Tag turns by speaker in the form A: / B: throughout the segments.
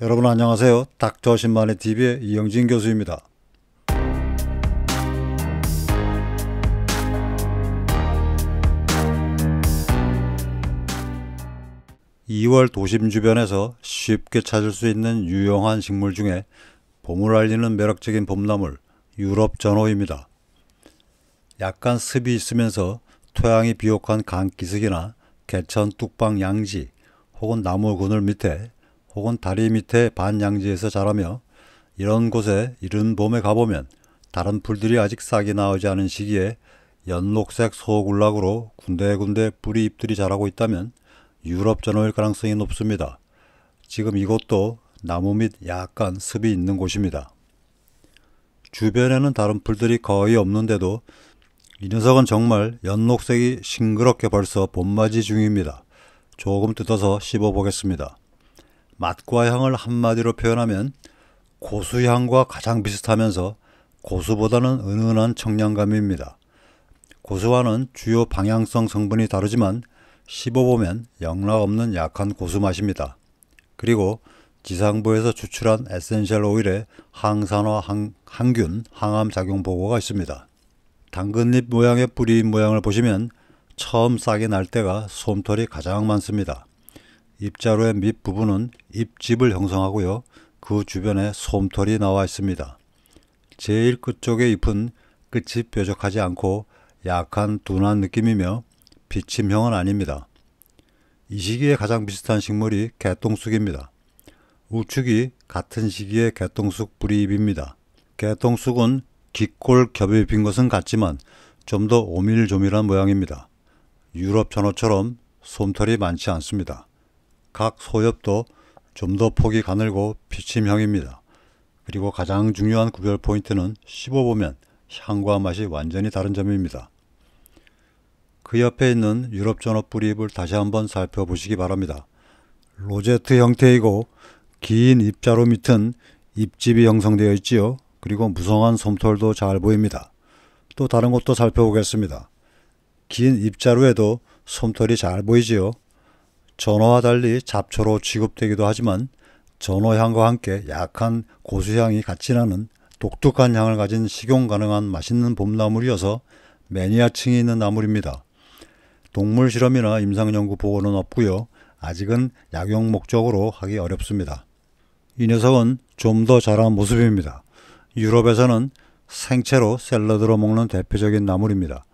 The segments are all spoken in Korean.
A: 여러분 안녕하세요. 닥터 신만의 TV의 이영진 교수입니다. (2월) 도심 주변에서 쉽게 찾을 수 있는 유용한 식물 중에 봄을 알리는 매력적인 봄나물 유럽 전호입니다. 약간 습이 있으면서 토양이 비옥한 강기슭이나 개천 뚝방 양지 혹은 나무 그늘 밑에 혹은 다리 밑에 반양지에서 자라며 이런 곳에 이른 봄에 가보면 다른 풀들이 아직 싹이 나오지 않은 시기에 연녹색 소굴락으로 군데군데 뿌리 잎들이 자라고 있다면 유럽 전어일 가능성이 높습니다. 지금 이곳도 나무 밑 약간 습이 있는 곳입니다. 주변에는 다른 풀들이 거의 없는데도 이 녀석은 정말 연녹색이 싱그럽게 벌써 봄맞이 중입니다. 조금 뜯어서 씹어 보겠습니다. 맛과 향을 한마디로 표현하면 고수향과 가장 비슷하면서 고수보다는 은은한 청량감입니다. 고수와는 주요 방향성 성분이 다르지만 씹어보면 영락없는 약한 고수 맛입니다. 그리고 지상부에서 추출한 에센셜 오일에 항산화, 항, 항균, 항암 작용 보고가 있습니다. 당근잎 모양의 뿌리 모양을 보시면 처음 싹이 날 때가 솜털이 가장 많습니다. 입자루의 밑부분은 입집을 형성하고요. 그 주변에 솜털이 나와 있습니다. 제일 끝쪽의 잎은 끝이 뾰족하지 않고 약한 둔한 느낌이며 비침형은 아닙니다. 이 시기에 가장 비슷한 식물이 개똥쑥입니다. 우측이 같은 시기의 개똥쑥 뿌리잎입니다. 개똥쑥은 뒷골 겹이 빈 것은 같지만 좀 더 오밀조밀한 모양입니다. 유럽 전어처럼 솜털이 많지 않습니다. 각 소엽도 좀 더 폭이 가늘고 피침형입니다. 그리고 가장 중요한 구별 포인트는 씹어보면 향과 맛이 완전히 다른 점입니다. 그 옆에 있는 유럽 전업 뿌리잎을 다시 한번 살펴보시기 바랍니다. 로제트 형태이고 긴 입자로 밑은 입집이 형성되어 있지요. 그리고 무성한 솜털도 잘 보입니다. 또 다른 것도 살펴보겠습니다. 긴 입자루에도 솜털이 잘 보이지요. 전어와 달리 잡초로 취급되기도 하지만 전어향과 함께 약한 고수향이 같이 나는 독특한 향을 가진 식용 가능한 맛있는 봄나물이어서 매니아층이 있는 나물입니다. 동물 실험이나 임상연구 보고는 없고요. 아직은 약용 목적으로 하기 어렵습니다. 이 녀석은 좀 더 자란 모습입니다. 유럽에서는 생채로 샐러드로 먹는 대표적인 나물입니다.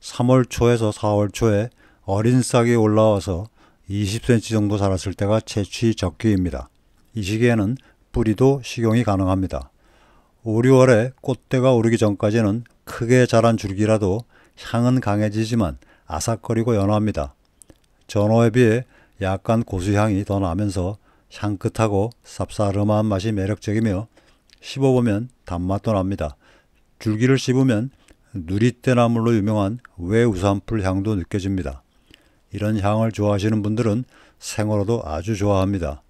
A: 3월 초에서 4월 초에 어린 싹이 올라와서 20cm 정도 자랐을 때가 채취 적기입니다. 이 시기에는 뿌리도 식용이 가능합니다. 5, 6월에 꽃대가 오르기 전까지는 크게 자란 줄기라도 향은 강해지지만 아삭거리고 연합니다. 전어에 비해 약간 고수향이 더 나면서 향긋하고 쌉싸름한 맛이 매력적이며 씹어보면 단맛도 납니다. 줄기를 씹으면 누리떼나물로 유명한 외우산풀 향도 느껴집니다. 이런 향을 좋아하시는 분들은 생으로도 아주 좋아합니다.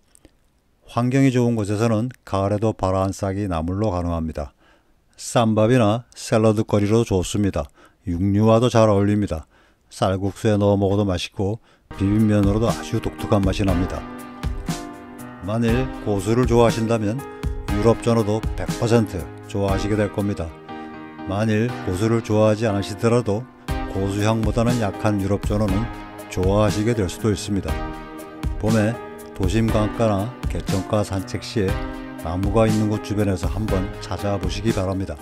A: 환경이 좋은 곳에서는 가을에도 바라 한 싹이 나물로 가능합니다. 쌈밥이나 샐러드거리로 좋습니다. 육류와도 잘 어울립니다. 쌀국수에 넣어 먹어도 맛있고 비빔면으로도 아주 독특한 맛이 납니다. 만일 고수를 좋아하신다면 유럽 전어도 100% 좋아하시게 될 겁니다. 만일 고수를 좋아하지 않으시더라도 고수향보다는 약한 유럽 전어는 좋아하시게 될 수도 있습니다. 봄에 도심 강가나 개천가 산책 시에 나무가 있는 곳 주변에서 한번 찾아보시기 바랍니다.